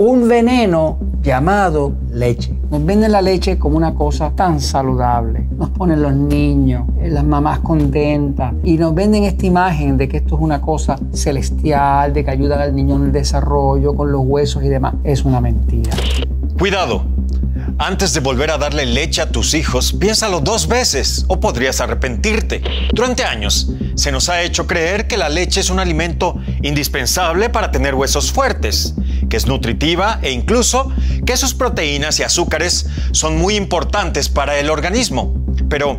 un veneno llamado leche. Nos venden la leche como una cosa tan saludable. Nos ponen los niños, eh, las mamás contentas y nos venden esta imagen de que esto es una cosa celestial, de que ayuda al niño en el desarrollo, con los huesos y demás. Es una mentira. Cuidado. Antes de volver a darle leche a tus hijos, piénsalo dos veces o podrías arrepentirte. Durante años, se nos ha hecho creer que la leche es un alimento indispensable para tener huesos fuertes que es nutritiva e incluso que sus proteínas y azúcares son muy importantes para el organismo. Pero,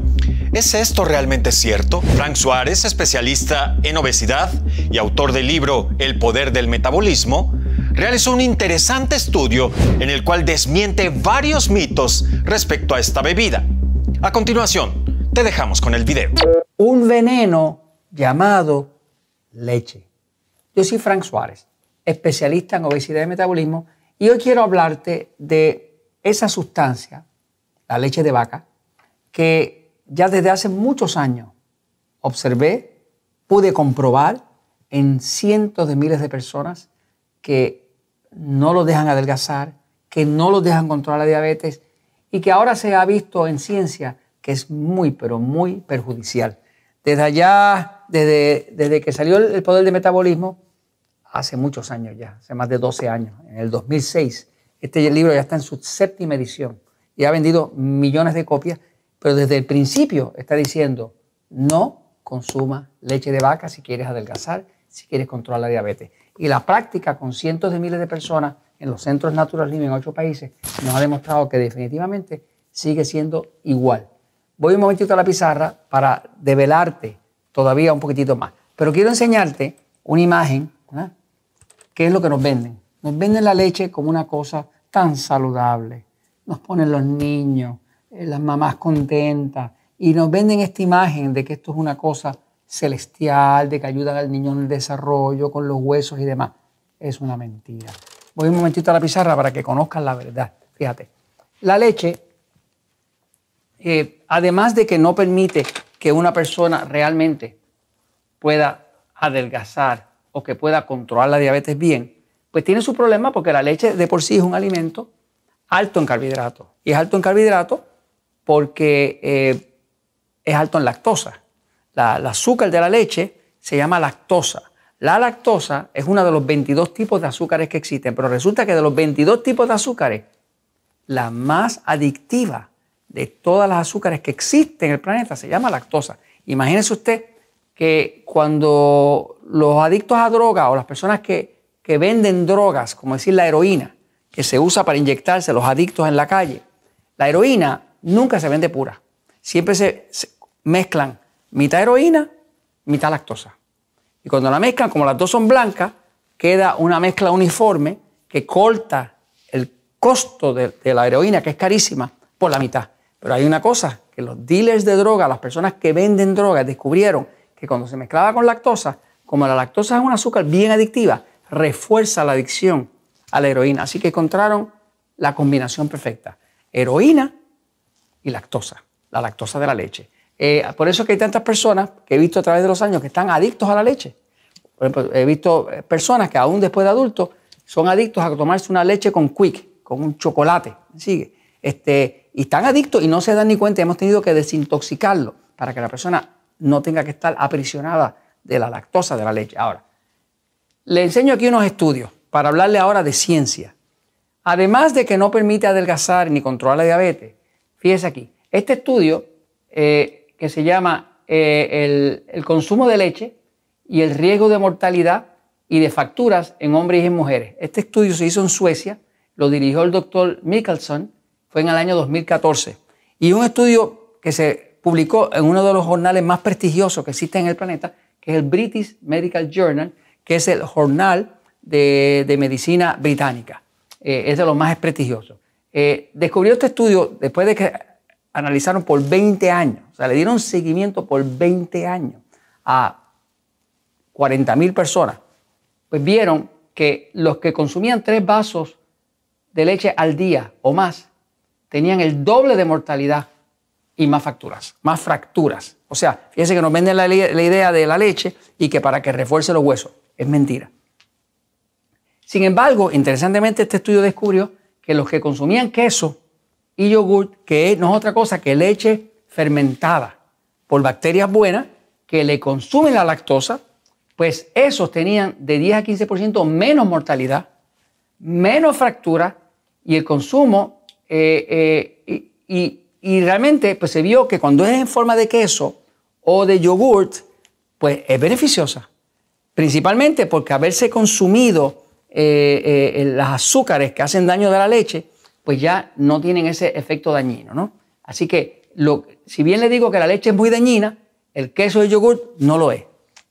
¿es esto realmente cierto? Frank Suárez, especialista en obesidad y autor del libro El poder del metabolismo, realizó un interesante estudio en el cual desmiente varios mitos respecto a esta bebida. A continuación, te dejamos con el video. Un veneno llamado leche. Yo soy Frank Suárez especialista en obesidad y metabolismo, y hoy quiero hablarte de esa sustancia, la leche de vaca, que ya desde hace muchos años observé, pude comprobar en cientos de miles de personas que no lo dejan adelgazar, que no los dejan controlar la diabetes y que ahora se ha visto en ciencia que es muy, pero muy perjudicial. Desde allá, desde, desde que salió el poder de metabolismo, hace muchos años ya, hace más de 12 años, en el 2006. Este libro ya está en su séptima edición y ha vendido millones de copias, pero desde el principio está diciendo, no consuma leche de vaca si quieres adelgazar, si quieres controlar la diabetes. Y la práctica con cientos de miles de personas en los centros Natural Living en ocho países nos ha demostrado que definitivamente sigue siendo igual. Voy un momentito a la pizarra para develarte todavía un poquitito más, pero quiero enseñarte una imagen ¿Qué es lo que nos venden? Nos venden la leche como una cosa tan saludable. Nos ponen los niños, eh, las mamás contentas y nos venden esta imagen de que esto es una cosa celestial, de que ayudan al niño en el desarrollo, con los huesos y demás. Es una mentira. Voy un momentito a la pizarra para que conozcan la verdad. Fíjate, la leche, eh, además de que no permite que una persona realmente pueda adelgazar que pueda controlar la diabetes bien, pues tiene su problema porque la leche de por sí es un alimento alto en carbohidratos. Y es alto en carbohidratos porque eh, es alto en lactosa. La, el azúcar de la leche se llama lactosa. La lactosa es uno de los 22 tipos de azúcares que existen, pero resulta que de los 22 tipos de azúcares, la más adictiva de todas las azúcares que existen en el planeta se llama lactosa. Imagínese usted que cuando los adictos a drogas o las personas que, venden drogas, como decir la heroína, que se usa para inyectarse los adictos en la calle, la heroína nunca se vende pura. Siempre se, mezclan mitad heroína, mitad lactosa. Y cuando la mezclan, como las dos son blancas, queda una mezcla uniforme que corta el costo de, la heroína, que es carísima, por la mitad. Pero hay una cosa, que los dealers de drogas las personas que venden drogas, descubrieron que cuando se mezclaba con lactosa, como la lactosa es un azúcar bien adictiva, refuerza la adicción a la heroína. Así que encontraron la combinación perfecta. Heroína y lactosa, la lactosa de la leche. Eh, por eso es que hay tantas personas que he visto a través de los años que están adictos a la leche. Por ejemplo, he visto eh, personas que aún después de adultos son adictos a tomarse una leche con quick, con un chocolate, sigue? Este, y están adictos y no se dan ni cuenta. Hemos tenido que desintoxicarlo para que la persona no tenga que estar aprisionada de la lactosa de la leche. Ahora, le enseño aquí unos estudios para hablarle ahora de ciencia. Además de que no permite adelgazar ni controlar la diabetes, fíjese aquí, este estudio eh, que se llama eh, el, consumo de leche y el riesgo de mortalidad y de facturas en hombres y en mujeres. Este estudio se hizo en Suecia, lo dirigió el doctor Mickelson, fue en el año 2014. Y un estudio que se publicó en uno de los jornales más prestigiosos que existe en el planeta, que es el British Medical Journal, que es el jornal de, medicina británica. Eh, es de los más prestigiosos. Eh, descubrió este estudio después de que analizaron por 20 años, o sea, le dieron seguimiento por 20 años a 40.000 personas, pues vieron que los que consumían tres vasos de leche al día o más tenían el doble de mortalidad y más facturas, más fracturas. O sea, fíjense que nos venden la, idea de la leche y que para que refuerce los huesos. Es mentira. Sin embargo, interesantemente este estudio descubrió que los que consumían queso y yogurt, que no es otra cosa que leche fermentada por bacterias buenas que le consumen la lactosa, pues esos tenían de 10 a 15% menos mortalidad, menos fractura y el consumo eh, eh, y y realmente pues, se vio que cuando es en forma de queso o de yogurt, pues es beneficiosa. Principalmente porque haberse consumido eh, eh, los azúcares que hacen daño de la leche, pues ya no tienen ese efecto dañino. Así que lo, si bien le digo que la leche es muy dañina, el queso y el yogurt no lo es.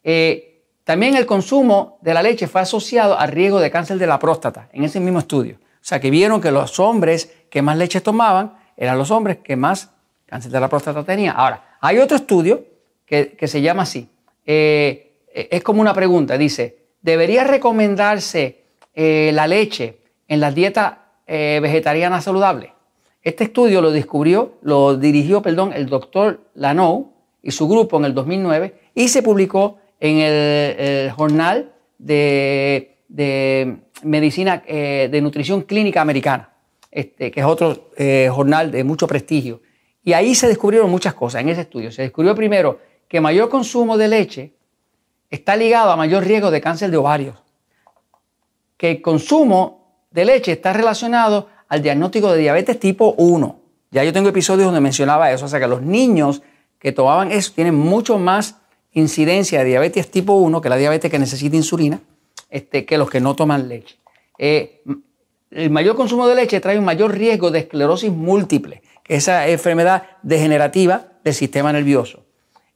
Eh, también el consumo de la leche fue asociado al riesgo de cáncer de la próstata en ese mismo estudio. O sea, que vieron que los hombres que más leche tomaban eran los hombres que más cáncer de la próstata tenían. Ahora, hay otro estudio que, se llama así. Eh, eh, es como una pregunta, dice, ¿debería recomendarse eh, la leche en las dietas vegetarianas saludables? saludable? Este estudio lo descubrió, lo dirigió, perdón, el doctor Lanou y su grupo en el 2009 y se publicó en el, Jornal de, Medicina de Nutrición Clínica Americana. Este, que es otro eh, jornal de mucho prestigio. Y ahí se descubrieron muchas cosas en ese estudio. Se descubrió primero que mayor consumo de leche está ligado a mayor riesgo de cáncer de ovarios. Que el consumo de leche está relacionado al diagnóstico de diabetes tipo 1. Ya yo tengo episodios donde mencionaba eso, o sea que los niños que tomaban eso tienen mucho más incidencia de diabetes tipo 1, que la diabetes que necesita insulina, este, que los que no toman leche. Eh, el mayor consumo de leche trae un mayor riesgo de esclerosis múltiple, esa enfermedad degenerativa del sistema nervioso.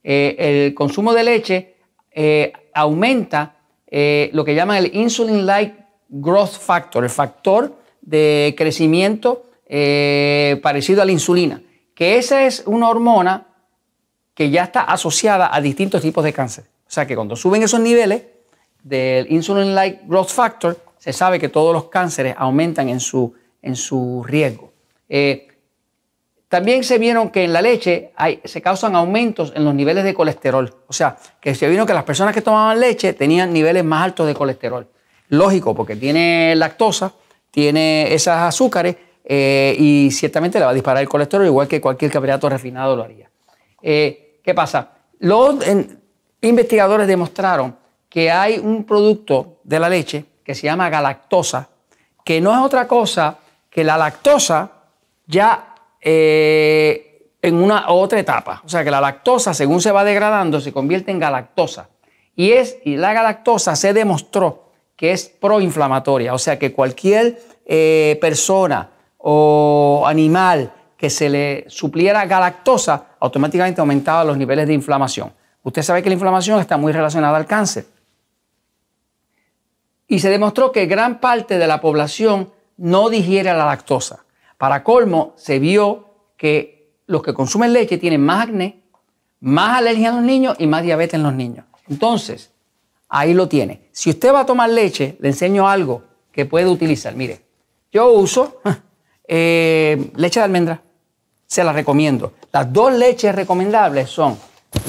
Eh, el consumo de leche eh, aumenta eh, lo que llaman el insulin-like growth factor, el factor de crecimiento parecido a la insulina, que esa es una hormona que ya está asociada a distintos tipos de cáncer. O sea que cuando suben esos niveles del insulin-like growth factor, se sabe que todos los cánceres aumentan en su, en su riesgo. Eh, también se vieron que en la leche se causan aumentos en los niveles de colesterol. O sea, que se vino que las personas que tomaban leche tenían niveles más altos de colesterol. Lógico, porque tiene lactosa, tiene esas azúcares eh, y ciertamente le va a disparar el colesterol, igual que cualquier carbohidrato refinado lo haría. Eh, ¿Qué pasa? Los investigadores demostraron que hay un producto de la leche que se llama galactosa, que no es otra cosa que la lactosa ya eh, en una otra etapa. O sea que la lactosa, según se va degradando, se convierte en galactosa. Y, es, y la galactosa se demostró que es proinflamatoria. O sea que cualquier eh, persona o animal que se le supliera galactosa, automáticamente aumentaba los niveles de inflamación. Usted sabe que la inflamación está muy relacionada al cáncer y se demostró que gran parte de la población no digiere la lactosa. Para colmo, se vio que los que consumen leche tienen más acné, más alergia en los niños y más diabetes en los niños. Entonces, ahí lo tiene. Si usted va a tomar leche, le enseño algo que puede utilizar. Mire, yo uso eh, leche de almendra. Se la recomiendo. Las dos leches recomendables son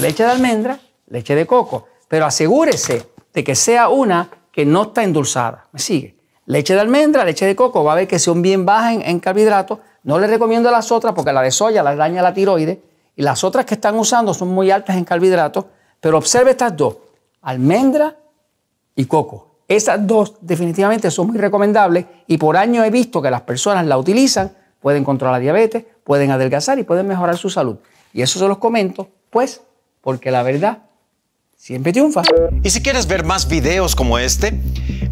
leche de almendra, leche de coco. Pero asegúrese de que sea una que no está endulzada. ¿Me sigue? Leche de almendra, leche de coco, va a ver que son bien bajas en, carbohidratos. No les recomiendo las otras porque la de soya la daña la tiroides y las otras que están usando son muy altas en carbohidratos. Pero observe estas dos, almendra y coco. Esas dos definitivamente son muy recomendables y por año he visto que las personas la utilizan, pueden controlar la diabetes, pueden adelgazar y pueden mejorar su salud. Y eso se los comento, pues, porque la verdad siempre triunfa. Y si quieres ver más videos como este,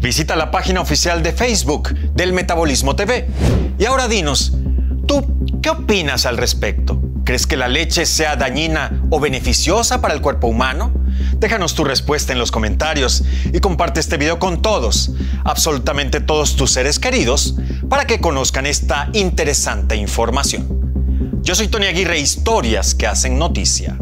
visita la página oficial de Facebook del Metabolismo TV. Y ahora dinos, ¿tú qué opinas al respecto? ¿Crees que la leche sea dañina o beneficiosa para el cuerpo humano? Déjanos tu respuesta en los comentarios y comparte este video con todos, absolutamente todos tus seres queridos, para que conozcan esta interesante información. Yo soy Tony Aguirre, historias que hacen noticia.